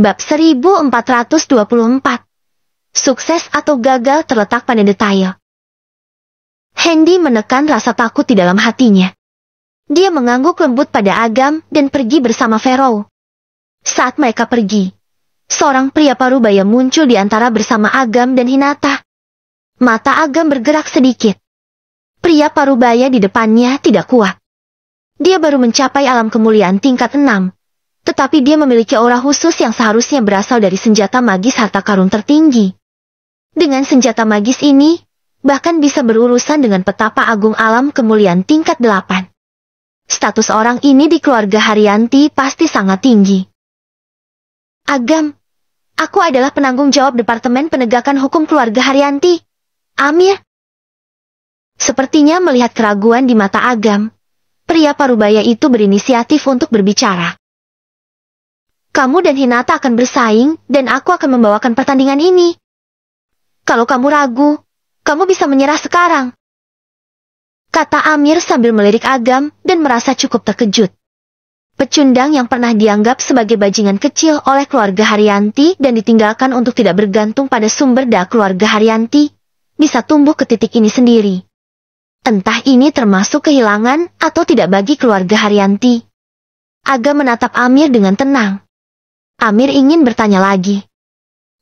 Bab 1424 Sukses atau gagal terletak pada detail Hendy menekan rasa takut di dalam hatinya. Dia mengangguk lembut pada Agam dan pergi bersama Pharaoh. Saat mereka pergi, seorang pria parubaya muncul di antara bersama Agam dan Hinata. Mata Agam bergerak sedikit. Pria parubaya di depannya tidak kuat. Dia baru mencapai alam kemuliaan tingkat 6, tetapi dia memiliki aura khusus yang seharusnya berasal dari senjata magis harta karun tertinggi. Dengan senjata magis ini, bahkan bisa berurusan dengan petapa agung alam kemuliaan tingkat delapan. Status orang ini di keluarga Haryanti pasti sangat tinggi. Agam, aku adalah penanggung jawab Departemen Penegakan Hukum Keluarga Haryanti. Amir. Sepertinya melihat keraguan di mata Agam, pria parubaya itu berinisiatif untuk berbicara kamu dan Hinata akan bersaing dan aku akan membawakan pertandingan ini. Kalau kamu ragu, kamu bisa menyerah sekarang. Kata Amir sambil melirik Agam dan merasa cukup terkejut. Pecundang yang pernah dianggap sebagai bajingan kecil oleh keluarga Haryanti dan ditinggalkan untuk tidak bergantung pada sumber da keluarga Haryanti, bisa tumbuh ke titik ini sendiri. Entah ini termasuk kehilangan atau tidak bagi keluarga Haryanti. Agam menatap Amir dengan tenang. Amir ingin bertanya lagi.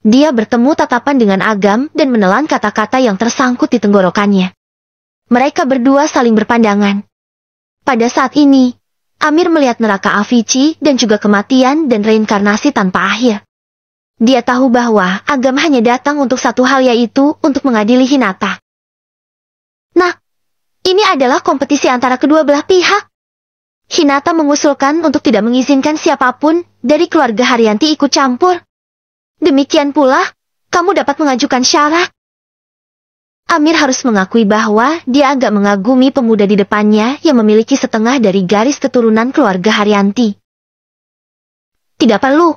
Dia bertemu tatapan dengan Agam dan menelan kata-kata yang tersangkut di tenggorokannya. Mereka berdua saling berpandangan. Pada saat ini, Amir melihat neraka Avicii dan juga kematian dan reinkarnasi tanpa akhir. Dia tahu bahwa Agam hanya datang untuk satu hal yaitu untuk mengadili Hinata. Nah, ini adalah kompetisi antara kedua belah pihak. Hinata mengusulkan untuk tidak mengizinkan siapapun dari keluarga Haryanti ikut campur. Demikian pula, kamu dapat mengajukan syarat. Amir harus mengakui bahwa dia agak mengagumi pemuda di depannya yang memiliki setengah dari garis keturunan keluarga Haryanti. Tidak perlu.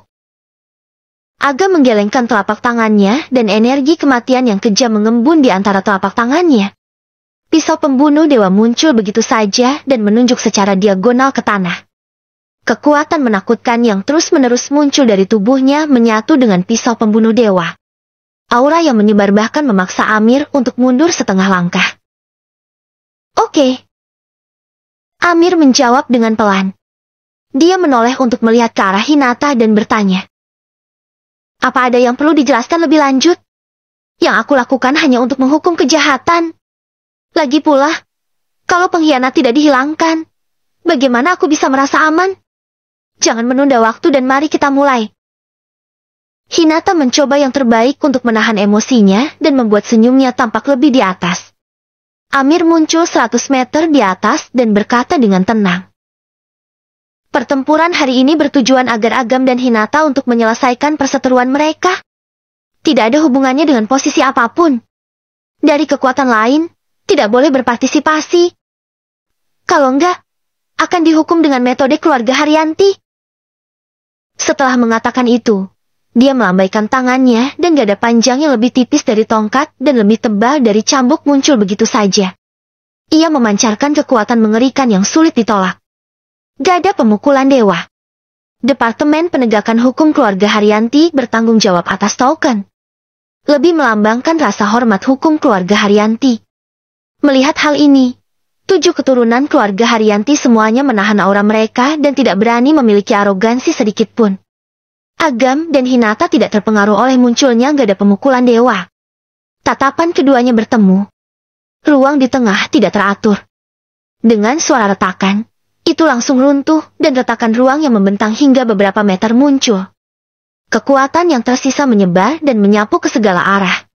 Aga menggelengkan telapak tangannya dan energi kematian yang kejam mengembun di antara telapak tangannya pisau pembunuh dewa muncul begitu saja dan menunjuk secara diagonal ke tanah. Kekuatan menakutkan yang terus-menerus muncul dari tubuhnya menyatu dengan pisau pembunuh dewa. Aura yang menyebar bahkan memaksa Amir untuk mundur setengah langkah. Oke. Okay. Amir menjawab dengan pelan. Dia menoleh untuk melihat ke arah Hinata dan bertanya. Apa ada yang perlu dijelaskan lebih lanjut? Yang aku lakukan hanya untuk menghukum kejahatan, lagi pula, kalau pengkhianat tidak dihilangkan, bagaimana aku bisa merasa aman? Jangan menunda waktu dan mari kita mulai. Hinata mencoba yang terbaik untuk menahan emosinya dan membuat senyumnya tampak lebih di atas. Amir muncul 100 meter di atas dan berkata dengan tenang. Pertempuran hari ini bertujuan agar Agam dan Hinata untuk menyelesaikan perseteruan mereka. Tidak ada hubungannya dengan posisi apapun. Dari kekuatan lain, tidak boleh berpartisipasi. Kalau enggak, akan dihukum dengan metode keluarga Haryanti. Setelah mengatakan itu, dia melambaikan tangannya dan gada panjang yang lebih tipis dari tongkat dan lebih tebal dari cambuk muncul begitu saja. Ia memancarkan kekuatan mengerikan yang sulit ditolak. Gada pemukulan dewa. Departemen Penegakan Hukum Keluarga Haryanti bertanggung jawab atas token. Lebih melambangkan rasa hormat hukum keluarga Haryanti. Melihat hal ini, tujuh keturunan keluarga Haryanti semuanya menahan aura mereka dan tidak berani memiliki arogansi sedikitpun. Agam dan Hinata tidak terpengaruh oleh munculnya gada pemukulan dewa. Tatapan keduanya bertemu. Ruang di tengah tidak teratur. Dengan suara retakan, itu langsung runtuh dan retakan ruang yang membentang hingga beberapa meter muncul. Kekuatan yang tersisa menyebar dan menyapu ke segala arah.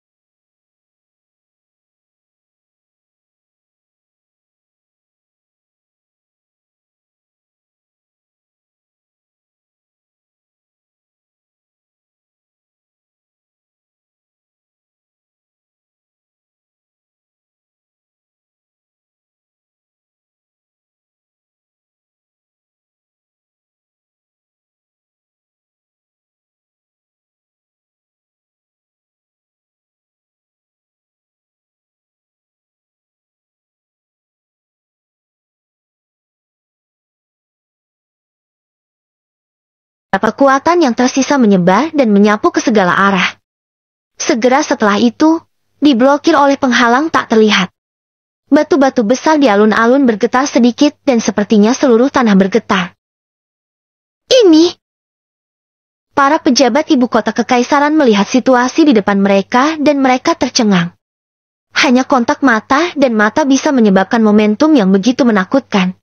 Perkuatan kekuatan yang tersisa menyebar dan menyapu ke segala arah. Segera setelah itu, diblokir oleh penghalang tak terlihat. Batu-batu besar di alun-alun bergetar sedikit dan sepertinya seluruh tanah bergetar. Ini! Para pejabat ibu kota kekaisaran melihat situasi di depan mereka dan mereka tercengang. Hanya kontak mata dan mata bisa menyebabkan momentum yang begitu menakutkan.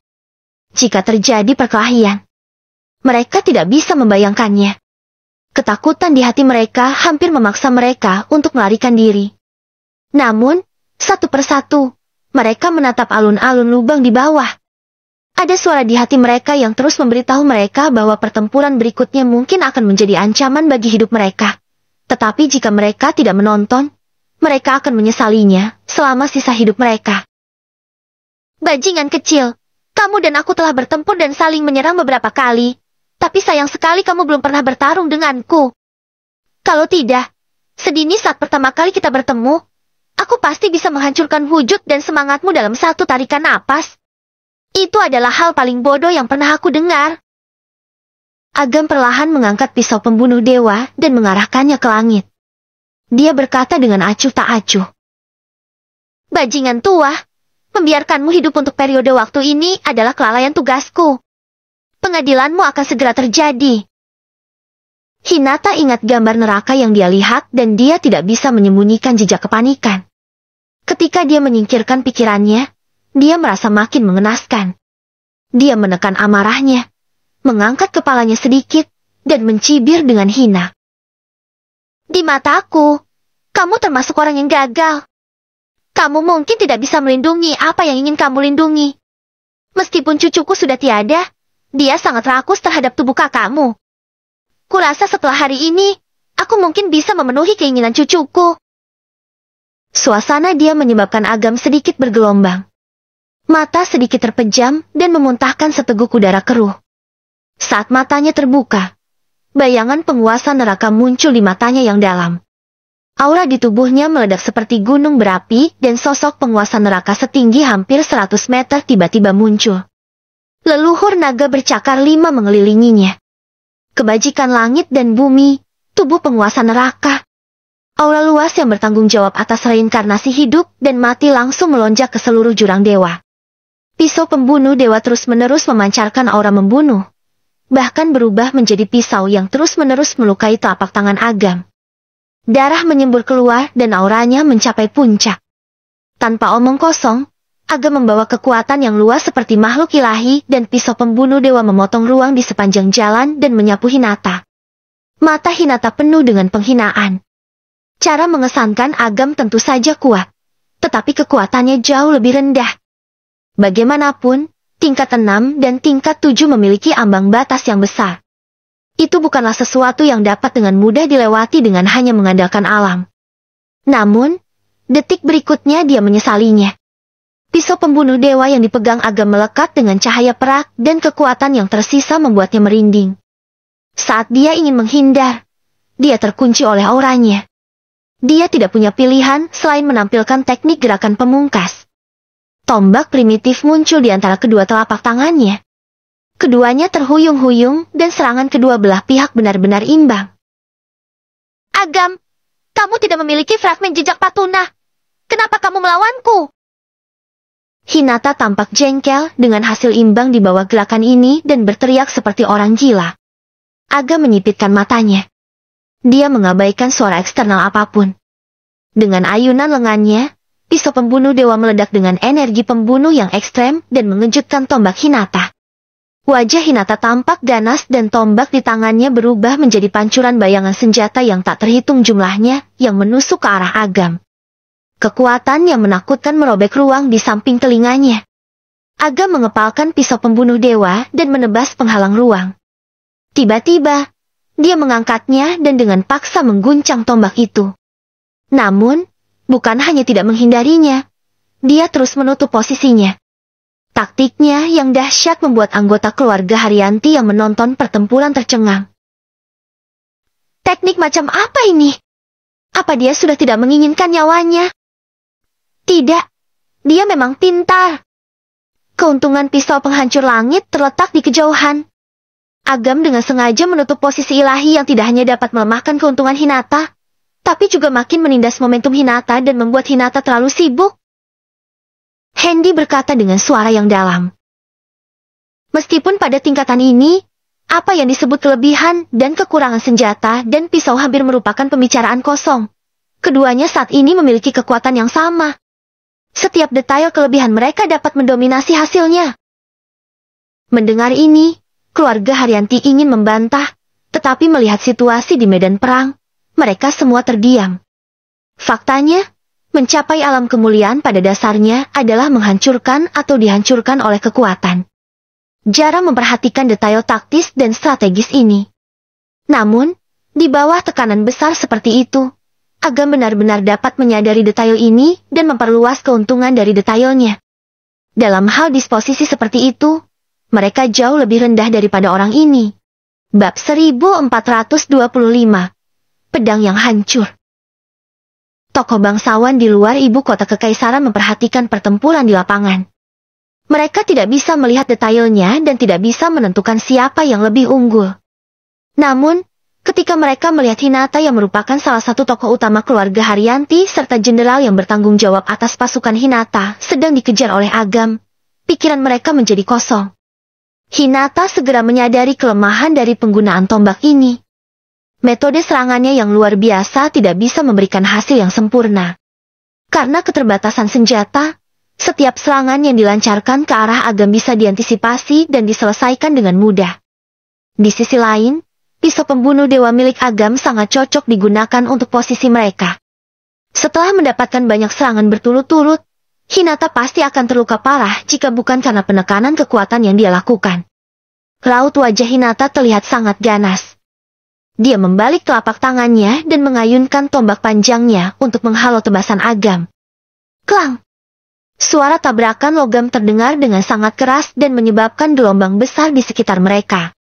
Jika terjadi perkelahian, mereka tidak bisa membayangkannya. Ketakutan di hati mereka hampir memaksa mereka untuk melarikan diri. Namun, satu persatu, mereka menatap alun-alun lubang di bawah. Ada suara di hati mereka yang terus memberitahu mereka bahwa pertempuran berikutnya mungkin akan menjadi ancaman bagi hidup mereka. Tetapi jika mereka tidak menonton, mereka akan menyesalinya selama sisa hidup mereka. Bajingan kecil, kamu dan aku telah bertempur dan saling menyerang beberapa kali, tapi sayang sekali kamu belum pernah bertarung denganku. Kalau tidak, sedini saat pertama kali kita bertemu, aku pasti bisa menghancurkan wujud dan semangatmu dalam satu tarikan napas. Itu adalah hal paling bodoh yang pernah aku dengar. Agam perlahan mengangkat pisau pembunuh dewa dan mengarahkannya ke langit. Dia berkata dengan acuh tak acuh. Bajingan tua, membiarkanmu hidup untuk periode waktu ini adalah kelalaian tugasku pengadilanmu akan segera terjadi. Hinata ingat gambar neraka yang dia lihat dan dia tidak bisa menyembunyikan jejak kepanikan. Ketika dia menyingkirkan pikirannya, dia merasa makin mengenaskan. Dia menekan amarahnya, mengangkat kepalanya sedikit, dan mencibir dengan hina. Di mataku, kamu termasuk orang yang gagal. Kamu mungkin tidak bisa melindungi apa yang ingin kamu lindungi. Meskipun cucuku sudah tiada, dia sangat rakus terhadap tubuh kakakmu. Kurasa setelah hari ini, aku mungkin bisa memenuhi keinginan cucuku. Suasana dia menyebabkan Agam sedikit bergelombang. Mata sedikit terpejam dan memuntahkan seteguk udara keruh. Saat matanya terbuka, bayangan penguasa neraka muncul di matanya yang dalam. Aura di tubuhnya meledak seperti gunung berapi dan sosok penguasa neraka setinggi hampir 100 meter tiba-tiba muncul. Leluhur naga bercakar lima mengelilinginya. Kebajikan langit dan bumi, tubuh penguasa neraka. Aura luas yang bertanggung jawab atas reinkarnasi hidup dan mati langsung melonjak ke seluruh jurang dewa. Pisau pembunuh dewa terus-menerus memancarkan aura membunuh. Bahkan berubah menjadi pisau yang terus-menerus melukai telapak tangan Agam. Darah menyembur keluar dan auranya mencapai puncak. Tanpa omong kosong, Agam membawa kekuatan yang luas seperti makhluk ilahi dan pisau pembunuh dewa memotong ruang di sepanjang jalan dan menyapu Hinata. Mata Hinata penuh dengan penghinaan. Cara mengesankan Agam tentu saja kuat, tetapi kekuatannya jauh lebih rendah. Bagaimanapun, tingkat 6 dan tingkat 7 memiliki ambang batas yang besar. Itu bukanlah sesuatu yang dapat dengan mudah dilewati dengan hanya mengandalkan alam. Namun, detik berikutnya dia menyesalinya. Pisau pembunuh dewa yang dipegang agak melekat dengan cahaya perak dan kekuatan yang tersisa membuatnya merinding. Saat dia ingin menghindar, dia terkunci oleh auranya. Dia tidak punya pilihan selain menampilkan teknik gerakan pemungkas. Tombak primitif muncul di antara kedua telapak tangannya. Keduanya terhuyung-huyung dan serangan kedua belah pihak benar-benar imbang. Agam, kamu tidak memiliki fragmen jejak patuna. Kenapa kamu melawanku? Hinata tampak jengkel dengan hasil imbang di bawah gelakan ini dan berteriak seperti orang gila. Aga menyipitkan matanya. Dia mengabaikan suara eksternal apapun. Dengan ayunan lengannya, pisau pembunuh dewa meledak dengan energi pembunuh yang ekstrem dan mengejutkan tombak Hinata. Wajah Hinata tampak ganas dan tombak di tangannya berubah menjadi pancuran bayangan senjata yang tak terhitung jumlahnya yang menusuk ke arah Agam. Kekuatan yang menakutkan merobek ruang di samping telinganya. Aga mengepalkan pisau pembunuh dewa dan menebas penghalang ruang. Tiba-tiba, dia mengangkatnya dan dengan paksa mengguncang tombak itu. Namun, bukan hanya tidak menghindarinya, dia terus menutup posisinya. Taktiknya yang dahsyat membuat anggota keluarga Haryanti yang menonton pertempuran tercengang. Teknik macam apa ini? Apa dia sudah tidak menginginkan nyawanya? Tidak, dia memang pintar. Keuntungan pisau penghancur langit terletak di kejauhan. Agam dengan sengaja menutup posisi ilahi yang tidak hanya dapat melemahkan keuntungan Hinata, tapi juga makin menindas momentum Hinata dan membuat Hinata terlalu sibuk. Hendy berkata dengan suara yang dalam. Meskipun pada tingkatan ini, apa yang disebut kelebihan dan kekurangan senjata dan pisau hampir merupakan pembicaraan kosong. Keduanya saat ini memiliki kekuatan yang sama. Setiap detail kelebihan mereka dapat mendominasi hasilnya. Mendengar ini, keluarga Haryanti ingin membantah, tetapi melihat situasi di medan perang, mereka semua terdiam. Faktanya, mencapai alam kemuliaan pada dasarnya adalah menghancurkan atau dihancurkan oleh kekuatan. Jarang memperhatikan detail taktis dan strategis ini. Namun, di bawah tekanan besar seperti itu, Agam benar-benar dapat menyadari detail ini dan memperluas keuntungan dari detailnya. Dalam hal disposisi seperti itu, mereka jauh lebih rendah daripada orang ini. Bab 1425 Pedang yang hancur Tokoh bangsawan di luar ibu kota kekaisaran memperhatikan pertempuran di lapangan. Mereka tidak bisa melihat detailnya dan tidak bisa menentukan siapa yang lebih unggul. Namun, ketika mereka melihat Hinata yang merupakan salah satu tokoh utama keluarga Haryanti serta jenderal yang bertanggung jawab atas pasukan Hinata sedang dikejar oleh Agam, pikiran mereka menjadi kosong. Hinata segera menyadari kelemahan dari penggunaan tombak ini. Metode serangannya yang luar biasa tidak bisa memberikan hasil yang sempurna. Karena keterbatasan senjata, setiap serangan yang dilancarkan ke arah Agam bisa diantisipasi dan diselesaikan dengan mudah. Di sisi lain, pisau pembunuh dewa milik Agam sangat cocok digunakan untuk posisi mereka. Setelah mendapatkan banyak serangan berturut-turut, Hinata pasti akan terluka parah jika bukan karena penekanan kekuatan yang dia lakukan. Raut wajah Hinata terlihat sangat ganas. Dia membalik telapak tangannya dan mengayunkan tombak panjangnya untuk menghalau tebasan Agam. Klang! Suara tabrakan logam terdengar dengan sangat keras dan menyebabkan gelombang besar di sekitar mereka.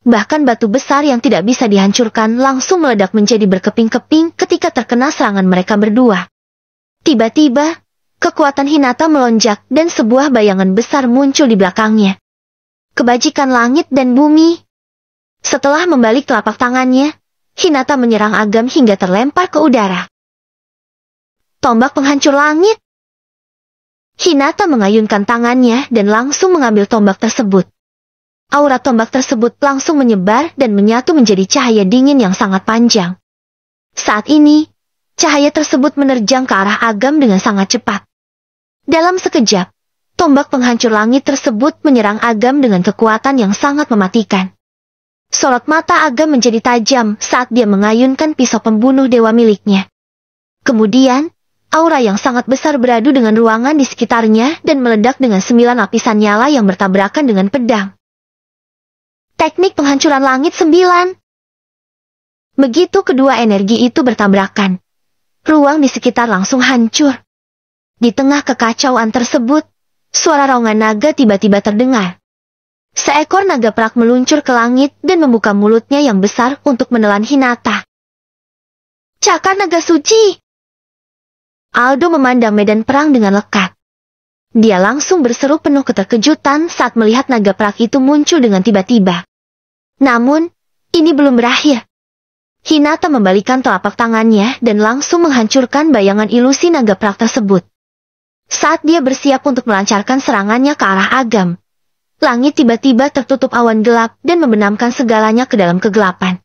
Bahkan batu besar yang tidak bisa dihancurkan langsung meledak menjadi berkeping-keping ketika terkena serangan mereka berdua. Tiba-tiba, kekuatan Hinata melonjak dan sebuah bayangan besar muncul di belakangnya. Kebajikan langit dan bumi. Setelah membalik telapak tangannya, Hinata menyerang Agam hingga terlempar ke udara. Tombak penghancur langit. Hinata mengayunkan tangannya dan langsung mengambil tombak tersebut aura tombak tersebut langsung menyebar dan menyatu menjadi cahaya dingin yang sangat panjang. Saat ini, cahaya tersebut menerjang ke arah Agam dengan sangat cepat. Dalam sekejap, tombak penghancur langit tersebut menyerang Agam dengan kekuatan yang sangat mematikan. Sorot mata Agam menjadi tajam saat dia mengayunkan pisau pembunuh dewa miliknya. Kemudian, aura yang sangat besar beradu dengan ruangan di sekitarnya dan meledak dengan sembilan lapisan nyala yang bertabrakan dengan pedang. Teknik penghancuran langit Sembilan. Begitu kedua energi itu bertabrakan, ruang di sekitar langsung hancur. Di tengah kekacauan tersebut, suara raungan naga tiba-tiba terdengar. Seekor naga perak meluncur ke langit dan membuka mulutnya yang besar untuk menelan Hinata. Cakar naga suci! Aldo memandang medan perang dengan lekat. Dia langsung berseru penuh keterkejutan saat melihat naga perak itu muncul dengan tiba-tiba. Namun, ini belum berakhir. Hinata membalikan telapak tangannya dan langsung menghancurkan bayangan ilusi naga prak tersebut. Saat dia bersiap untuk melancarkan serangannya ke arah Agam, langit tiba-tiba tertutup awan gelap dan membenamkan segalanya ke dalam kegelapan.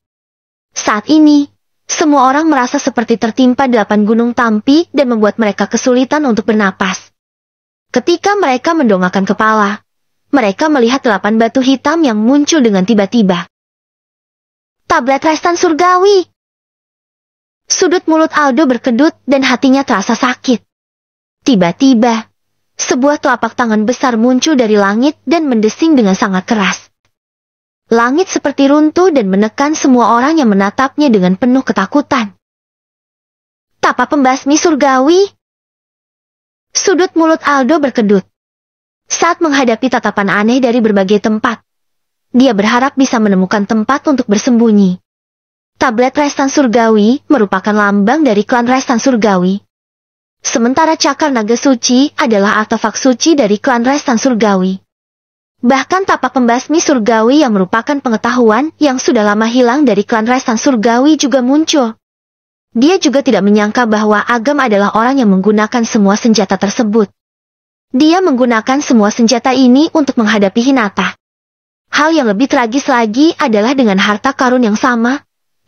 Saat ini, semua orang merasa seperti tertimpa delapan gunung tampi dan membuat mereka kesulitan untuk bernapas. Ketika mereka mendongakkan kepala, mereka melihat delapan batu hitam yang muncul dengan tiba-tiba. Tablet restan surgawi! Sudut mulut Aldo berkedut dan hatinya terasa sakit. Tiba-tiba, sebuah telapak tangan besar muncul dari langit dan mendesing dengan sangat keras. Langit seperti runtuh dan menekan semua orang yang menatapnya dengan penuh ketakutan. Tapa pembasmi surgawi. Sudut mulut Aldo berkedut saat menghadapi tatapan aneh dari berbagai tempat. Dia berharap bisa menemukan tempat untuk bersembunyi. Tablet Restan Surgawi merupakan lambang dari klan Restan Surgawi. Sementara cakar naga suci adalah artefak suci dari klan Restan Surgawi. Bahkan tapak pembasmi surgawi yang merupakan pengetahuan yang sudah lama hilang dari klan Restan Surgawi juga muncul. Dia juga tidak menyangka bahwa Agam adalah orang yang menggunakan semua senjata tersebut. Dia menggunakan semua senjata ini untuk menghadapi Hinata. Hal yang lebih tragis lagi adalah dengan harta karun yang sama,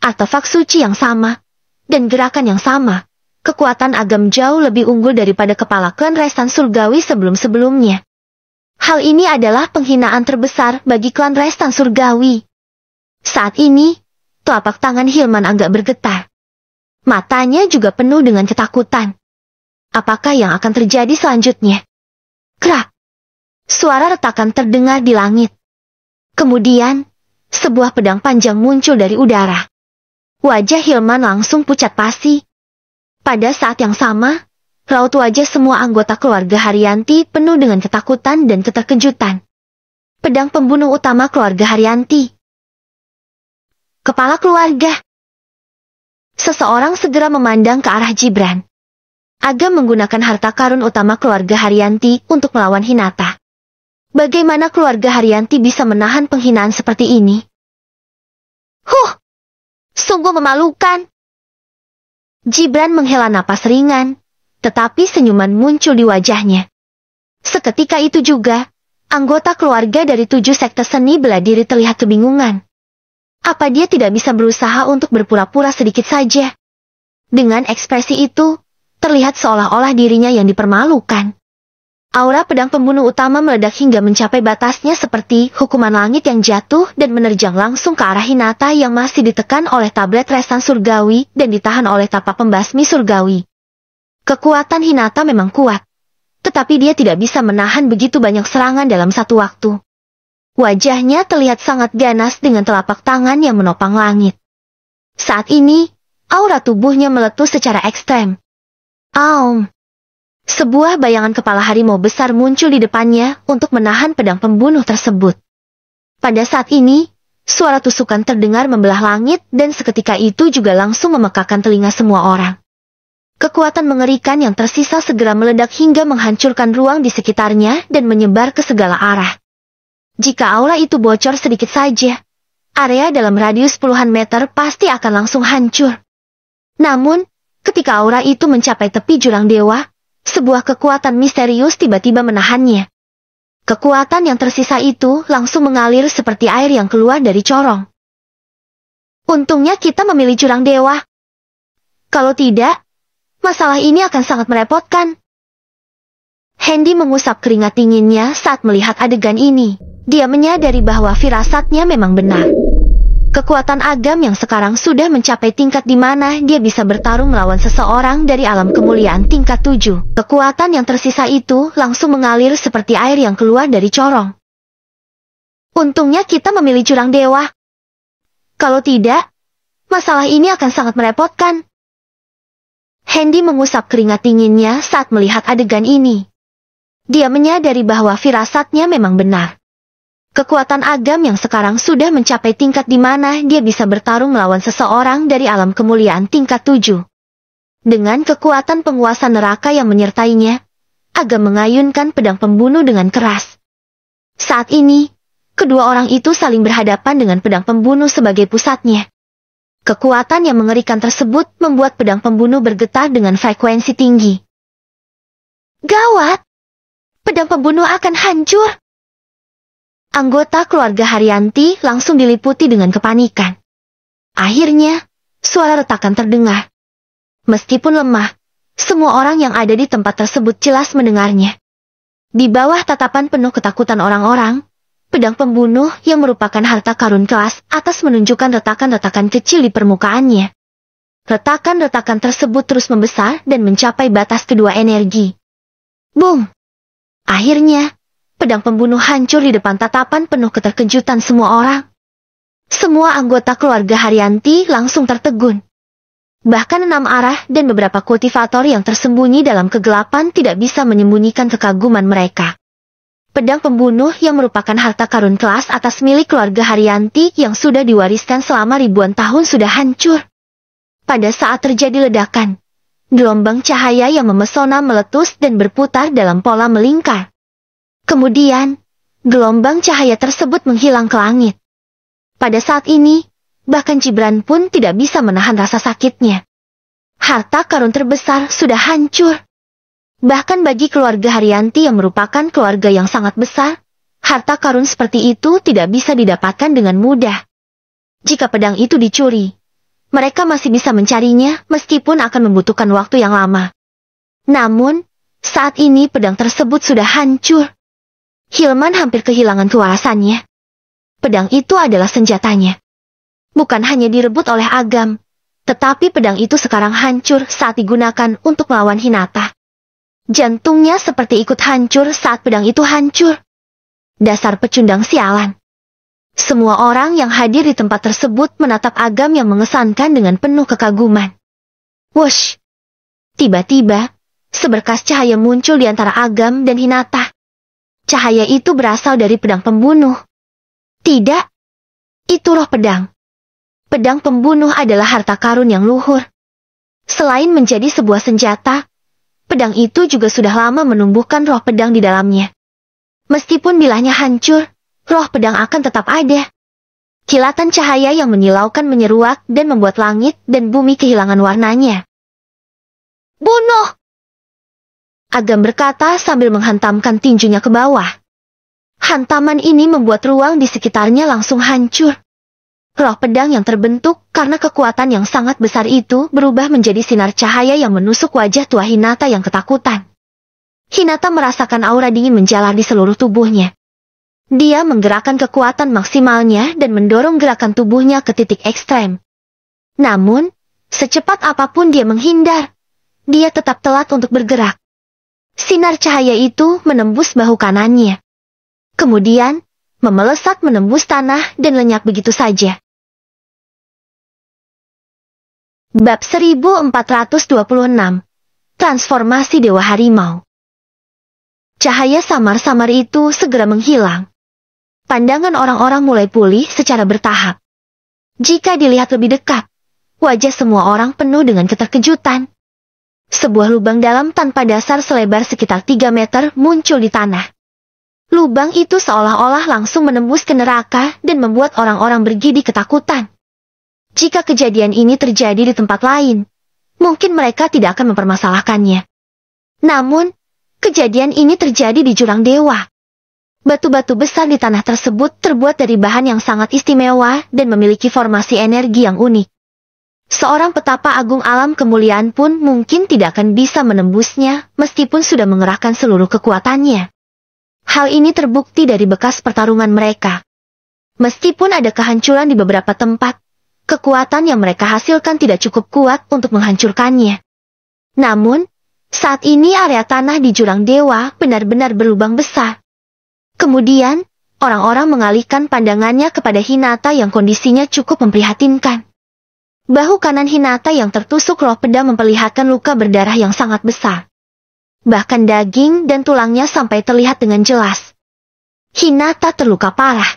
artefak suci yang sama, dan gerakan yang sama. Kekuatan agam jauh lebih unggul daripada kepala klan Restan Surgawi sebelum-sebelumnya. Hal ini adalah penghinaan terbesar bagi klan Restan Surgawi. Saat ini, telapak tangan Hilman agak bergetar. Matanya juga penuh dengan ketakutan. Apakah yang akan terjadi selanjutnya? Krak! Suara retakan terdengar di langit. Kemudian, sebuah pedang panjang muncul dari udara. Wajah Hilman langsung pucat pasi. Pada saat yang sama, raut wajah semua anggota keluarga Haryanti penuh dengan ketakutan dan keterkejutan. Pedang pembunuh utama keluarga Haryanti. Kepala keluarga. Seseorang segera memandang ke arah Jibran. Agam menggunakan harta karun utama keluarga Haryanti untuk melawan Hinata. Bagaimana keluarga Haryanti bisa menahan penghinaan seperti ini? Huh! Sungguh memalukan! Jibran menghela napas ringan, tetapi senyuman muncul di wajahnya. Seketika itu juga, anggota keluarga dari tujuh sekte seni bela diri terlihat kebingungan. Apa dia tidak bisa berusaha untuk berpura-pura sedikit saja? Dengan ekspresi itu, terlihat seolah-olah dirinya yang dipermalukan. Aura pedang pembunuh utama meledak hingga mencapai batasnya seperti hukuman langit yang jatuh dan menerjang langsung ke arah Hinata yang masih ditekan oleh tablet resan surgawi dan ditahan oleh tapak pembasmi surgawi. Kekuatan Hinata memang kuat, tetapi dia tidak bisa menahan begitu banyak serangan dalam satu waktu. Wajahnya terlihat sangat ganas dengan telapak tangan yang menopang langit. Saat ini, aura tubuhnya meletus secara ekstrem, Aum. Sebuah bayangan kepala harimau besar muncul di depannya untuk menahan pedang pembunuh tersebut. Pada saat ini, suara tusukan terdengar membelah langit dan seketika itu juga langsung memekakan telinga semua orang. Kekuatan mengerikan yang tersisa segera meledak hingga menghancurkan ruang di sekitarnya dan menyebar ke segala arah. Jika aula itu bocor sedikit saja, area dalam radius puluhan meter pasti akan langsung hancur. Namun, Ketika aura itu mencapai tepi jurang dewa, sebuah kekuatan misterius tiba-tiba menahannya. Kekuatan yang tersisa itu langsung mengalir seperti air yang keluar dari corong. Untungnya kita memilih jurang dewa. Kalau tidak, masalah ini akan sangat merepotkan. Hendy mengusap keringat dinginnya saat melihat adegan ini. Dia menyadari bahwa firasatnya memang benar. Kekuatan Agam yang sekarang sudah mencapai tingkat di mana dia bisa bertarung melawan seseorang dari alam kemuliaan tingkat 7. Kekuatan yang tersisa itu langsung mengalir seperti air yang keluar dari corong. Untungnya kita memilih curang dewa. Kalau tidak, masalah ini akan sangat merepotkan. Hendy mengusap keringat dinginnya saat melihat adegan ini. Dia menyadari bahwa firasatnya memang benar. Kekuatan Agam yang sekarang sudah mencapai tingkat di mana dia bisa bertarung melawan seseorang dari alam kemuliaan tingkat 7. Dengan kekuatan penguasa neraka yang menyertainya, Agam mengayunkan pedang pembunuh dengan keras. Saat ini, kedua orang itu saling berhadapan dengan pedang pembunuh sebagai pusatnya. Kekuatan yang mengerikan tersebut membuat pedang pembunuh bergetar dengan frekuensi tinggi. Gawat! Pedang pembunuh akan hancur! Anggota keluarga Haryanti langsung diliputi dengan kepanikan. Akhirnya, suara retakan terdengar. Meskipun lemah, semua orang yang ada di tempat tersebut jelas mendengarnya. Di bawah tatapan penuh ketakutan orang-orang, pedang pembunuh yang merupakan harta karun kelas atas menunjukkan retakan-retakan kecil di permukaannya. Retakan-retakan tersebut terus membesar dan mencapai batas kedua energi. Boom! Akhirnya, pedang pembunuh hancur di depan tatapan penuh keterkejutan semua orang. Semua anggota keluarga Haryanti langsung tertegun. Bahkan enam arah dan beberapa kultivator yang tersembunyi dalam kegelapan tidak bisa menyembunyikan kekaguman mereka. Pedang pembunuh yang merupakan harta karun kelas atas milik keluarga Haryanti yang sudah diwariskan selama ribuan tahun sudah hancur. Pada saat terjadi ledakan, gelombang cahaya yang memesona meletus dan berputar dalam pola melingkar. Kemudian, gelombang cahaya tersebut menghilang ke langit. Pada saat ini, bahkan Cibran pun tidak bisa menahan rasa sakitnya. Harta karun terbesar sudah hancur. Bahkan bagi keluarga Haryanti yang merupakan keluarga yang sangat besar, harta karun seperti itu tidak bisa didapatkan dengan mudah. Jika pedang itu dicuri, mereka masih bisa mencarinya meskipun akan membutuhkan waktu yang lama. Namun, saat ini pedang tersebut sudah hancur. Hilman hampir kehilangan kewarasannya. Pedang itu adalah senjatanya. Bukan hanya direbut oleh Agam, tetapi pedang itu sekarang hancur saat digunakan untuk melawan Hinata. Jantungnya seperti ikut hancur saat pedang itu hancur. Dasar pecundang sialan. Semua orang yang hadir di tempat tersebut menatap Agam yang mengesankan dengan penuh kekaguman. Wush! Tiba-tiba, seberkas cahaya muncul di antara Agam dan Hinata cahaya itu berasal dari pedang pembunuh. Tidak. itu roh pedang. Pedang pembunuh adalah harta karun yang luhur. Selain menjadi sebuah senjata, pedang itu juga sudah lama menumbuhkan roh pedang di dalamnya. Meskipun bilahnya hancur, roh pedang akan tetap ada. Kilatan cahaya yang menyilaukan menyeruak dan membuat langit dan bumi kehilangan warnanya. Bunuh! Agam berkata sambil menghantamkan tinjunya ke bawah. Hantaman ini membuat ruang di sekitarnya langsung hancur. Roh pedang yang terbentuk karena kekuatan yang sangat besar itu berubah menjadi sinar cahaya yang menusuk wajah tua Hinata yang ketakutan. Hinata merasakan aura dingin menjalar di seluruh tubuhnya. Dia menggerakkan kekuatan maksimalnya dan mendorong gerakan tubuhnya ke titik ekstrem. Namun, secepat apapun dia menghindar, dia tetap telat untuk bergerak. Sinar cahaya itu menembus bahu kanannya. Kemudian, memelesat menembus tanah dan lenyap begitu saja. Bab 1426 Transformasi Dewa Harimau Cahaya samar-samar itu segera menghilang. Pandangan orang-orang mulai pulih secara bertahap. Jika dilihat lebih dekat, wajah semua orang penuh dengan keterkejutan sebuah lubang dalam tanpa dasar selebar sekitar 3 meter muncul di tanah. Lubang itu seolah-olah langsung menembus ke neraka dan membuat orang-orang bergidi ketakutan. Jika kejadian ini terjadi di tempat lain, mungkin mereka tidak akan mempermasalahkannya. Namun, kejadian ini terjadi di jurang dewa. Batu-batu besar di tanah tersebut terbuat dari bahan yang sangat istimewa dan memiliki formasi energi yang unik. Seorang petapa agung alam kemuliaan pun mungkin tidak akan bisa menembusnya, meskipun sudah mengerahkan seluruh kekuatannya. Hal ini terbukti dari bekas pertarungan mereka. Meskipun ada kehancuran di beberapa tempat, kekuatan yang mereka hasilkan tidak cukup kuat untuk menghancurkannya. Namun, saat ini area tanah di Jurang Dewa benar-benar berlubang besar. Kemudian, orang-orang mengalihkan pandangannya kepada Hinata yang kondisinya cukup memprihatinkan. Bahu kanan Hinata yang tertusuk roh pedang memperlihatkan luka berdarah yang sangat besar. Bahkan daging dan tulangnya sampai terlihat dengan jelas. Hinata terluka parah.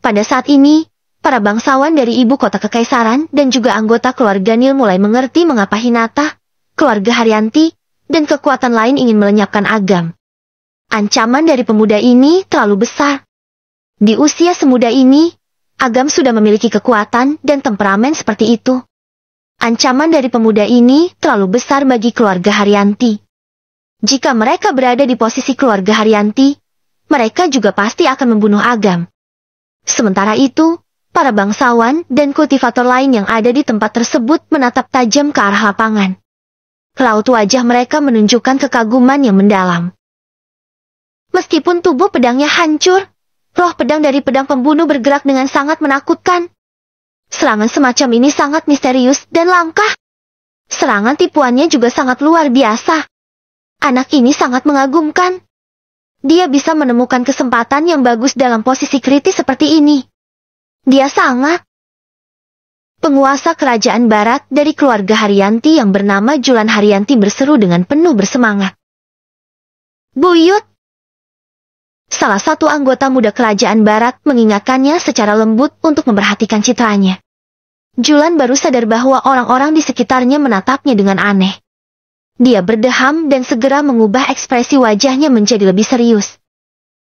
Pada saat ini, para bangsawan dari ibu kota kekaisaran dan juga anggota keluarga Nil mulai mengerti mengapa Hinata, keluarga Haryanti, dan kekuatan lain ingin melenyapkan Agam. Ancaman dari pemuda ini terlalu besar. Di usia semuda ini, Agam sudah memiliki kekuatan dan temperamen seperti itu. Ancaman dari pemuda ini terlalu besar bagi keluarga Haryanti. Jika mereka berada di posisi keluarga Haryanti, mereka juga pasti akan membunuh Agam. Sementara itu, para bangsawan dan kultivator lain yang ada di tempat tersebut menatap tajam ke arah lapangan. Laut wajah mereka menunjukkan kekaguman yang mendalam. Meskipun tubuh pedangnya hancur, roh pedang dari pedang pembunuh bergerak dengan sangat menakutkan. Serangan semacam ini sangat misterius dan langka Serangan tipuannya juga sangat luar biasa. Anak ini sangat mengagumkan. Dia bisa menemukan kesempatan yang bagus dalam posisi kritis seperti ini. Dia sangat Penguasa kerajaan barat dari keluarga Haryanti yang bernama Julan Haryanti berseru dengan penuh bersemangat. Buyut, salah satu anggota muda kerajaan barat mengingatkannya secara lembut untuk memperhatikan citranya. Julan baru sadar bahwa orang-orang di sekitarnya menatapnya dengan aneh. Dia berdeham dan segera mengubah ekspresi wajahnya menjadi lebih serius.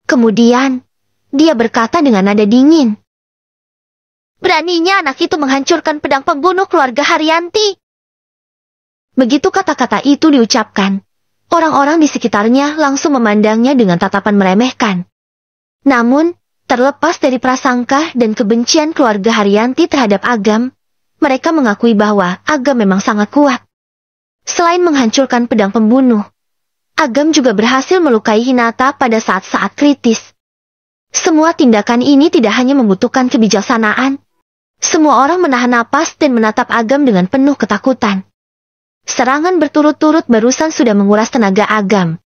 Kemudian, dia berkata dengan nada dingin. Beraninya anak itu menghancurkan pedang pembunuh keluarga Haryanti. Begitu kata-kata itu diucapkan, Orang-orang di sekitarnya langsung memandangnya dengan tatapan meremehkan. Namun, terlepas dari prasangka dan kebencian keluarga Haryanti terhadap Agam, mereka mengakui bahwa Agam memang sangat kuat. Selain menghancurkan pedang pembunuh, Agam juga berhasil melukai Hinata pada saat-saat kritis. Semua tindakan ini tidak hanya membutuhkan kebijaksanaan. Semua orang menahan napas dan menatap Agam dengan penuh ketakutan. Serangan berturut-turut barusan sudah menguras tenaga Agam.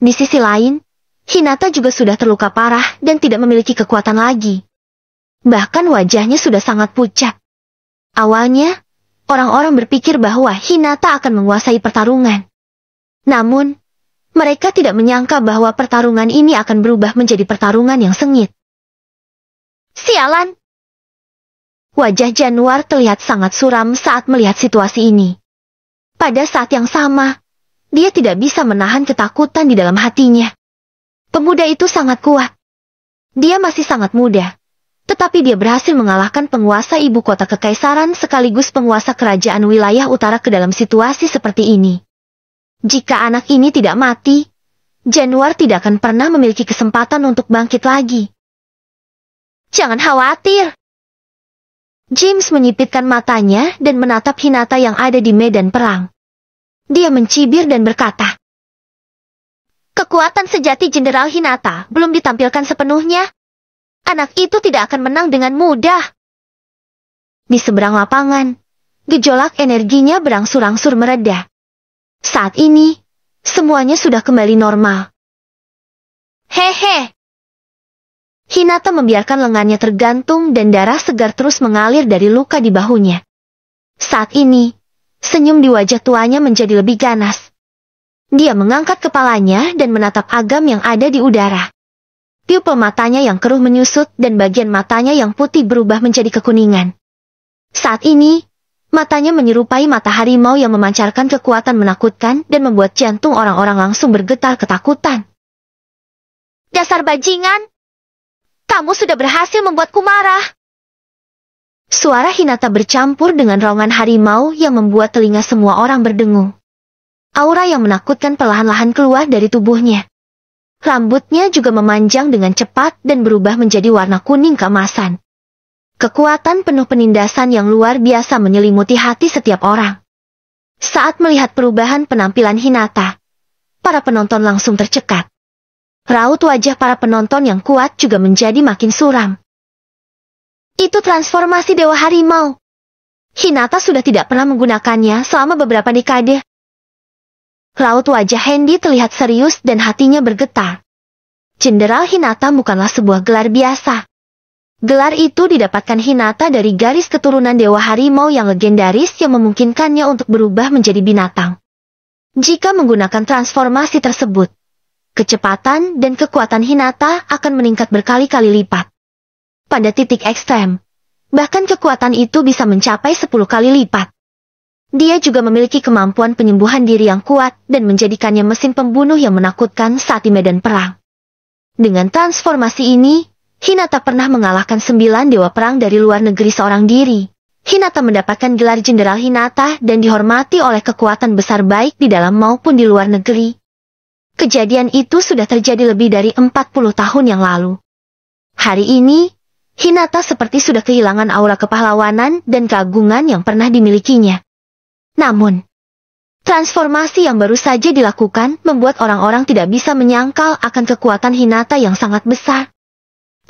Di sisi lain, Hinata juga sudah terluka parah dan tidak memiliki kekuatan lagi. Bahkan wajahnya sudah sangat pucat. Awalnya, orang-orang berpikir bahwa Hinata akan menguasai pertarungan. Namun, mereka tidak menyangka bahwa pertarungan ini akan berubah menjadi pertarungan yang sengit. Sialan! Wajah Januar terlihat sangat suram saat melihat situasi ini. Pada saat yang sama, dia tidak bisa menahan ketakutan di dalam hatinya. Pemuda itu sangat kuat. Dia masih sangat muda. Tetapi dia berhasil mengalahkan penguasa ibu kota kekaisaran sekaligus penguasa kerajaan wilayah utara ke dalam situasi seperti ini. Jika anak ini tidak mati, Januar tidak akan pernah memiliki kesempatan untuk bangkit lagi. Jangan khawatir. James menyipitkan matanya dan menatap Hinata yang ada di medan perang. Dia mencibir dan berkata, Kekuatan sejati Jenderal Hinata belum ditampilkan sepenuhnya. Anak itu tidak akan menang dengan mudah. Di seberang lapangan, gejolak energinya berangsur-angsur mereda. Saat ini, semuanya sudah kembali normal. Hehe! Hinata membiarkan lengannya tergantung dan darah segar terus mengalir dari luka di bahunya. Saat ini, Senyum di wajah tuanya menjadi lebih ganas. Dia mengangkat kepalanya dan menatap agam yang ada di udara. Pupil matanya yang keruh menyusut dan bagian matanya yang putih berubah menjadi kekuningan. Saat ini, matanya menyerupai mata harimau yang memancarkan kekuatan menakutkan dan membuat jantung orang-orang langsung bergetar ketakutan. Dasar bajingan! Kamu sudah berhasil membuatku marah! Suara Hinata bercampur dengan raungan harimau yang membuat telinga semua orang berdengung. Aura yang menakutkan perlahan-lahan keluar dari tubuhnya. Rambutnya juga memanjang dengan cepat dan berubah menjadi warna kuning keemasan. Kekuatan penuh penindasan yang luar biasa menyelimuti hati setiap orang. Saat melihat perubahan penampilan Hinata, para penonton langsung tercekat. Raut wajah para penonton yang kuat juga menjadi makin suram. Itu transformasi Dewa Harimau. Hinata sudah tidak pernah menggunakannya selama beberapa dekade. Laut wajah Hendy terlihat serius dan hatinya bergetar. Jenderal Hinata bukanlah sebuah gelar biasa. Gelar itu didapatkan Hinata dari garis keturunan Dewa Harimau yang legendaris yang memungkinkannya untuk berubah menjadi binatang. Jika menggunakan transformasi tersebut, kecepatan dan kekuatan Hinata akan meningkat berkali-kali lipat pada titik ekstrem. Bahkan kekuatan itu bisa mencapai 10 kali lipat. Dia juga memiliki kemampuan penyembuhan diri yang kuat dan menjadikannya mesin pembunuh yang menakutkan saat di medan perang. Dengan transformasi ini, Hinata pernah mengalahkan sembilan dewa perang dari luar negeri seorang diri. Hinata mendapatkan gelar Jenderal Hinata dan dihormati oleh kekuatan besar baik di dalam maupun di luar negeri. Kejadian itu sudah terjadi lebih dari 40 tahun yang lalu. Hari ini, Hinata seperti sudah kehilangan aura kepahlawanan dan keagungan yang pernah dimilikinya. Namun, transformasi yang baru saja dilakukan membuat orang-orang tidak bisa menyangkal akan kekuatan Hinata yang sangat besar.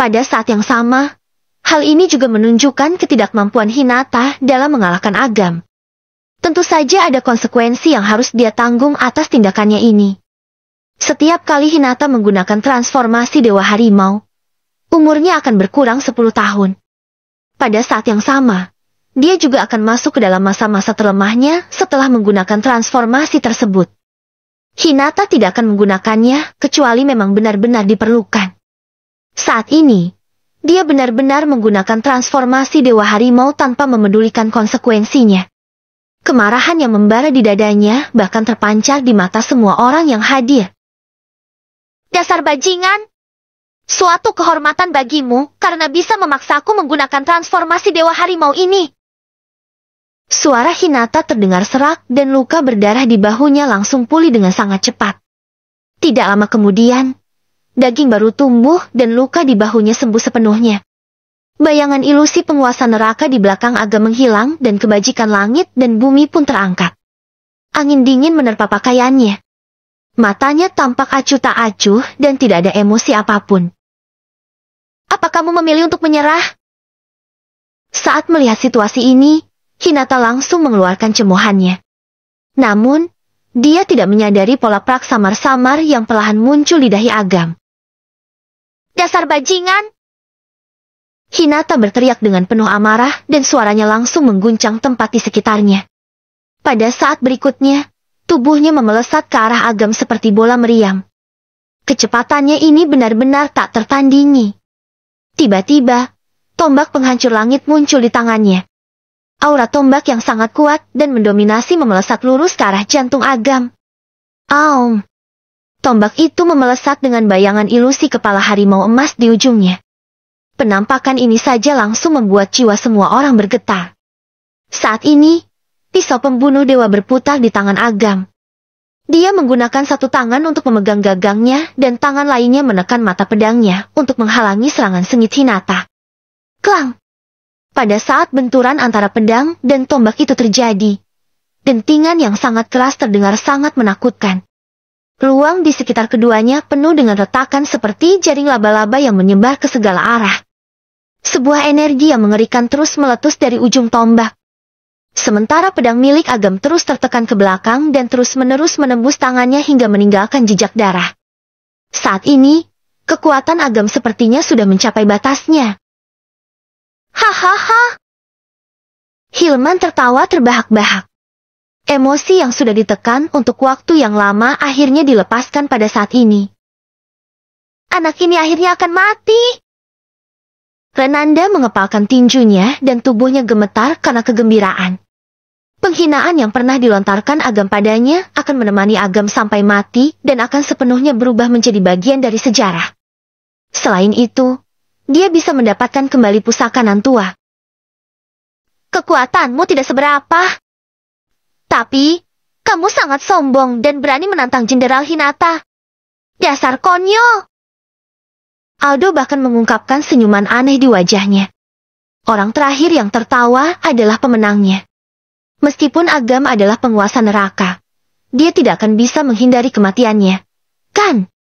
Pada saat yang sama, hal ini juga menunjukkan ketidakmampuan Hinata dalam mengalahkan Agam. Tentu saja ada konsekuensi yang harus dia tanggung atas tindakannya ini. Setiap kali Hinata menggunakan transformasi Dewa Harimau, umurnya akan berkurang 10 tahun. Pada saat yang sama, dia juga akan masuk ke dalam masa-masa terlemahnya setelah menggunakan transformasi tersebut. Hinata tidak akan menggunakannya kecuali memang benar-benar diperlukan. Saat ini, dia benar-benar menggunakan transformasi Dewa Harimau tanpa memedulikan konsekuensinya. Kemarahan yang membara di dadanya bahkan terpancar di mata semua orang yang hadir. Dasar bajingan! Suatu kehormatan bagimu karena bisa memaksaku menggunakan transformasi Dewa Harimau ini. Suara Hinata terdengar serak dan luka berdarah di bahunya langsung pulih dengan sangat cepat. Tidak lama kemudian, daging baru tumbuh dan luka di bahunya sembuh sepenuhnya. Bayangan ilusi penguasa neraka di belakang agak menghilang dan kebajikan langit dan bumi pun terangkat. Angin dingin menerpa pakaiannya. Matanya tampak acuh tak acuh dan tidak ada emosi apapun. Apa kamu memilih untuk menyerah? Saat melihat situasi ini, Hinata langsung mengeluarkan cemohannya. Namun, dia tidak menyadari pola prak samar-samar yang perlahan muncul di dahi Agam. Dasar bajingan! Hinata berteriak dengan penuh amarah dan suaranya langsung mengguncang tempat di sekitarnya. Pada saat berikutnya, tubuhnya memelesat ke arah agam seperti bola meriam. Kecepatannya ini benar-benar tak tertandingi. Tiba-tiba, tombak penghancur langit muncul di tangannya. Aura tombak yang sangat kuat dan mendominasi memelesat lurus ke arah jantung Agam. Aum! Tombak itu memelesat dengan bayangan ilusi kepala harimau emas di ujungnya. Penampakan ini saja langsung membuat jiwa semua orang bergetar. Saat ini, pisau pembunuh dewa berputar di tangan Agam. Dia menggunakan satu tangan untuk memegang gagangnya dan tangan lainnya menekan mata pedangnya untuk menghalangi serangan sengit Hinata. Klang! Pada saat benturan antara pedang dan tombak itu terjadi, dentingan yang sangat keras terdengar sangat menakutkan. Ruang di sekitar keduanya penuh dengan retakan seperti jaring laba-laba yang menyebar ke segala arah. Sebuah energi yang mengerikan terus meletus dari ujung tombak, Sementara pedang milik Agam terus tertekan ke belakang dan terus-menerus menembus tangannya hingga meninggalkan jejak darah. Saat ini, kekuatan Agam sepertinya sudah mencapai batasnya. Hahaha! Hilman tertawa terbahak-bahak. Emosi yang sudah ditekan untuk waktu yang lama akhirnya dilepaskan pada saat ini. Anak ini akhirnya akan mati! Renanda mengepalkan tinjunya dan tubuhnya gemetar karena kegembiraan. Penghinaan yang pernah dilontarkan Agam padanya akan menemani Agam sampai mati dan akan sepenuhnya berubah menjadi bagian dari sejarah. Selain itu, dia bisa mendapatkan kembali pusaka nan tua. Kekuatanmu tidak seberapa. Tapi, kamu sangat sombong dan berani menantang Jenderal Hinata. Dasar konyol! Aldo bahkan mengungkapkan senyuman aneh di wajahnya. Orang terakhir yang tertawa adalah pemenangnya. Meskipun Agam adalah penguasa neraka, dia tidak akan bisa menghindari kematiannya. Kan?